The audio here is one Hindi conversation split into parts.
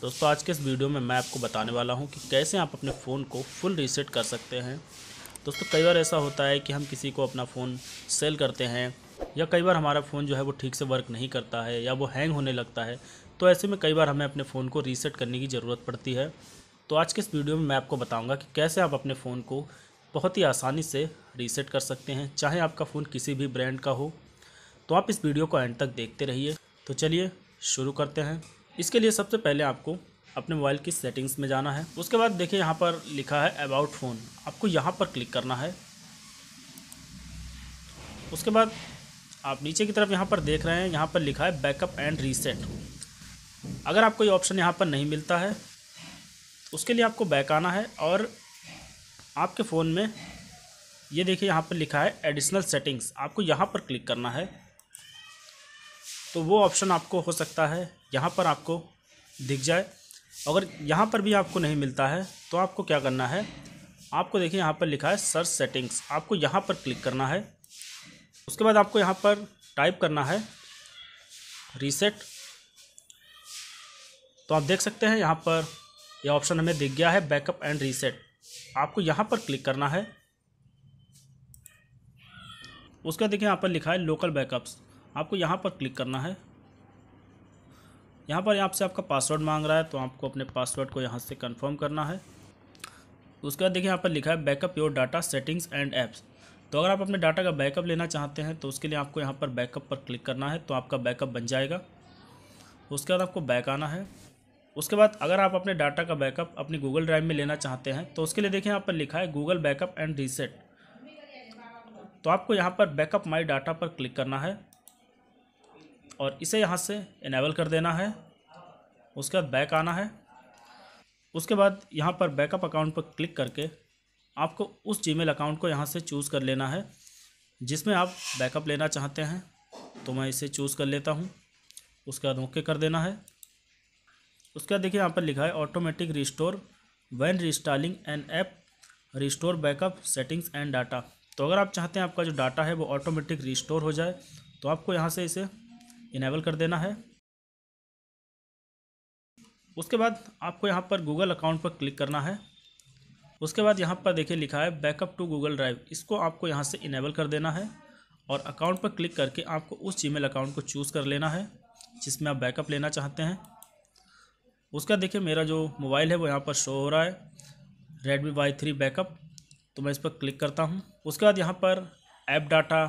दोस्तों आज के इस वीडियो में मैं आपको बताने वाला हूं कि कैसे आप अपने फ़ोन को फुल रीसेट कर सकते हैं दोस्तों कई बार ऐसा होता है कि हम किसी को अपना फ़ोन सेल करते हैं या कई बार हमारा फ़ोन जो है वो ठीक से वर्क नहीं करता है या वो हैंग होने लगता है तो ऐसे में कई बार हमें अपने फ़ोन को रीसेट करने की ज़रूरत पड़ती है तो आज के इस वीडियो में मैं आपको बताऊँगा कि कैसे आप अपने फ़ोन को बहुत ही आसानी से रीसेट कर सकते हैं चाहे आपका फ़ोन किसी भी ब्रांड का हो तो आप इस वीडियो को एंड तक देखते रहिए तो चलिए शुरू करते हैं इसके लिए सबसे पहले आपको अपने मोबाइल की सेटिंग्स में जाना है उसके बाद देखिए यहाँ पर लिखा है अबाउट फ़ोन आपको यहाँ पर क्लिक करना है उसके बाद आप नीचे की तरफ यहाँ पर देख रहे हैं यहाँ पर लिखा है बैकअप एंड रीसेट अगर आपको ये ऑप्शन यहाँ पर नहीं मिलता है उसके लिए आपको बैक आना है और आपके फ़ोन में ये देखिए यहाँ पर लिखा है एडिशनल सेटिंग्स आपको यहाँ पर क्लिक करना है तो वो ऑप्शन आपको हो सकता है यहाँ पर आपको दिख जाए अगर यहाँ पर भी आपको नहीं मिलता है तो आपको क्या करना है आपको देखिए यहाँ पर लिखा है सर्च सेटिंग्स आपको यहाँ पर क्लिक करना है उसके बाद आपको यहाँ पर टाइप करना है रीसेट तो आप देख सकते हैं यहाँ पर यह ऑप्शन हमें दिख गया है बैकअप एंड रीसेट आपको यहाँ पर क्लिक करना है उसके बाद देखिए यहाँ पर लिखा है लोकल बैकअप्स आपको यहाँ पर क्लिक करना है यहाँ पर आपसे आपका पासवर्ड मांग रहा है तो आपको अपने पासवर्ड को यहाँ से कन्फर्म करना है उसके बाद देखिए यहाँ पर लिखा है backup your data settings and apps तो अगर आप अपने डाटा का बैकअप लेना चाहते हैं तो उसके लिए आपको यहाँ पर बैकअप पर क्लिक करना है तो आपका बैकअप बन जाएगा उसके बाद आपको बैक आना है उसके बाद अगर आप अपने डाटा का बैकअप अपनी गूगल ड्राइव में लेना चाहते हैं तो उसके लिए देखिए यहाँ पर लिखा है गूगल बैकअप एंड रीसेट तो आपको यहाँ पर बैकअप माई डाटा पर क्लिक करना है और इसे यहाँ से इनेबल कर देना है उसके बाद बैक आना है उसके बाद यहाँ पर बैकअप अकाउंट पर क्लिक करके आपको उस जीमेल अकाउंट को यहाँ से चूज़ कर लेना है जिसमें आप बैकअप लेना चाहते हैं तो मैं इसे चूज़ कर लेता हूँ उसके बाद ओके कर देना है उसके बाद देखिए यहाँ पर लिखा है automatic restore when reinstalling an app restore backup settings and data तो अगर आप चाहते हैं आपका जो डाटा है वो ऑटोमेटिक रिस्टोर हो जाए तो आपको यहाँ से इसे इनेबल कर देना है उसके बाद आपको यहाँ पर गूगल अकाउंट पर क्लिक करना है उसके बाद यहाँ पर देखिए लिखा है बैकअप टू गूगल ड्राइव इसको आपको यहाँ से इनेबल कर देना है और अकाउंट पर क्लिक करके आपको उस जीमेल अकाउंट को चूज़ कर लेना है जिसमें आप बैकअप लेना चाहते हैं उसका देखिए मेरा जो मोबाइल है वो यहाँ पर शो हो रहा है रेडमी वाई थ्री बैकअप तो मैं इस पर क्लिक करता हूँ उसके बाद यहाँ पर app data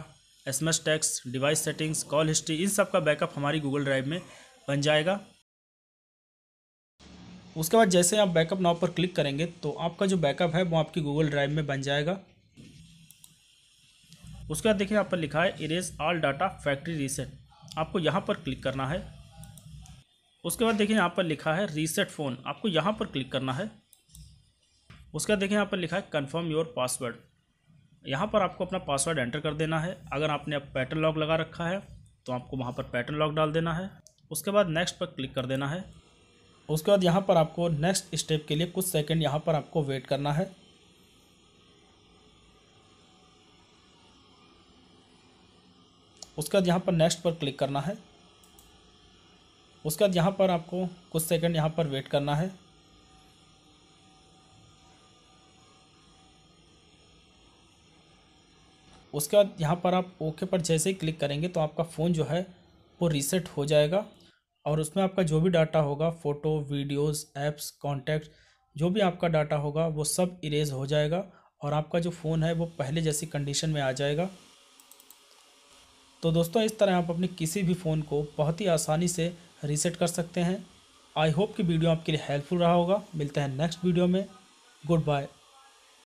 S M S texts device settings call history इन सब का बैकअप हमारी गूगल ड्राइव में बन जाएगा उसके बाद जैसे आप बैकअप नाव पर क्लिक करेंगे तो आपका जो बैकअप है वो आपकी गूगल ड्राइव में बन जाएगा उसके बाद देखिए यहाँ पर लिखा है erase all data factory reset आपको यहाँ पर क्लिक करना है उसके बाद देखिए यहाँ पर लिखा है रीसेट फ़ोन आपको यहाँ पर क्लिक करना है उसके बाद देखिए यहाँ पर लिखा है कन्फर्म योर पासवर्ड यहाँ पर आपको अपना पासवर्ड एंटर कर देना है अगर आपने अब पैटर्न लॉक लगा रखा है तो आपको वहाँ पर पैटर्न लॉक डाल देना है उसके बाद नेक्स्ट पर क्लिक कर देना है उसके बाद यहाँ पर आपको नेक्स्ट स्टेप के लिए कुछ सेकंड यहाँ पर आपको वेट करना है उसके बाद यहाँ पर नेक्स्ट पर क्लिक करना है उसके बाद यहाँ पर आपको कुछ सेकंड यहाँ पर वेट करना है उसके बाद यहाँ पर आप ओके पर जैसे ही क्लिक करेंगे तो आपका फ़ोन जो है वो रीसेट हो जाएगा और उसमें आपका जो भी डाटा होगा फ़ोटो वीडियोस ऐप्स कॉन्टैक्ट जो भी आपका डाटा होगा वो सब इरेज हो जाएगा और आपका जो फ़ोन है वो पहले जैसी कंडीशन में आ जाएगा तो दोस्तों इस तरह आप अपने किसी भी फ़ोन को बहुत ही आसानी से रीसेट कर सकते हैं आई होप कि वीडियो आपके लिए हेल्पफुल रहा होगा मिलते हैं नेक्स्ट वीडियो में गुड बाय